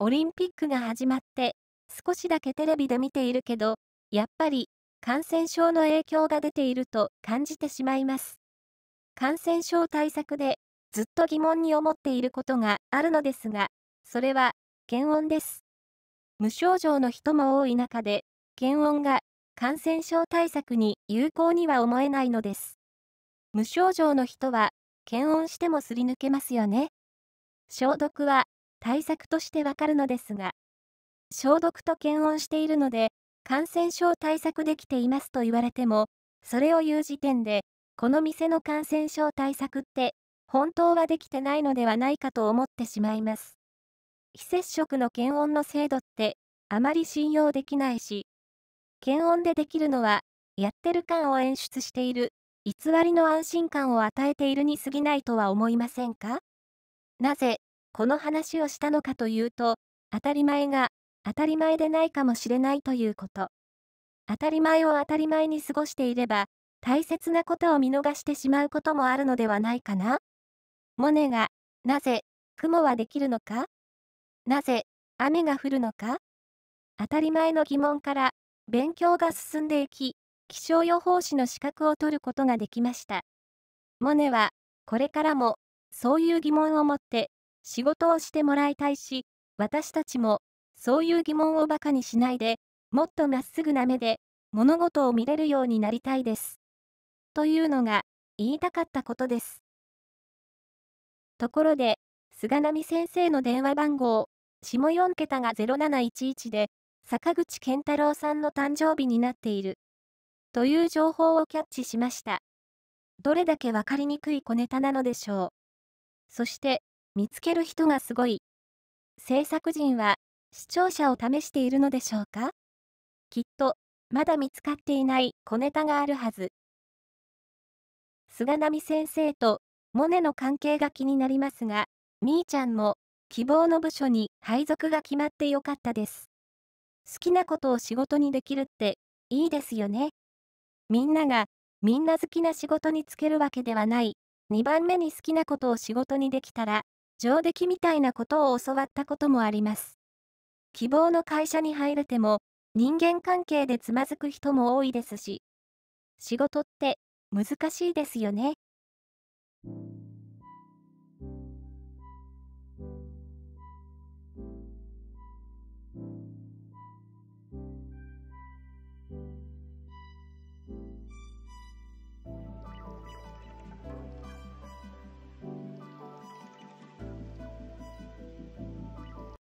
オリンピックが始まって少しだけテレビで見ているけどやっぱり感染症の影響が出ていると感じてしまいます感染症対策でずっと疑問に思っていることがあるのですがそれは検温です無症状の人も多い中で検温が感染症対策に有効には思えないのです。無症状の人は検温してもすり抜けますよね。消毒は対策としてわかるのですが、消毒と検温しているので、感染症対策できていますと言われても、それを言う時点で、この店の感染症対策って、本当はできてないのではないかと思ってしまいます。非接触の検温の制度って、あまり信用できないし、検温でできるのは、やってる感を演出している、偽りの安心感を与えているに過ぎないとは思いませんかなぜ、この話をしたのかというと、当たり前が、当たり前でないかもしれないということ。当たり前を当たり前に過ごしていれば、大切なことを見逃してしまうこともあるのではないかなモネが、なぜ、雲はできるのかなぜ、雨が降るのか当たり前の疑問から、勉強が進んでいき、気象予報士の資格を取ることができました。モネは、これからも、そういう疑問を持って、仕事をしてもらいたいし、私たちも、そういう疑問をバカにしないで、もっとまっすぐな目で、物事を見れるようになりたいです。というのが、言いたかったことです。ところで、菅波先生の電話番号、下4桁が0711で、坂口健太郎さんの誕生日になっている。という情報をキャッチしました。どれだけわかりにくい小ネタなのでしょう。そして、見つける人がすごい。制作陣は、視聴者を試しているのでしょうかきっと、まだ見つかっていない小ネタがあるはず。菅波先生と、モネの関係が気になりますが、みーちゃんも、希望の部署に配属が決まってよかったです。好きなことを仕事にできるっていいですよね。みんながみんな好きな仕事に就けるわけではない。2番目に好きなことを仕事にできたら、上出来みたいなことを教わったこともあります。希望の会社に入れても、人間関係でつまずく人も多いですし、仕事って難しいですよね。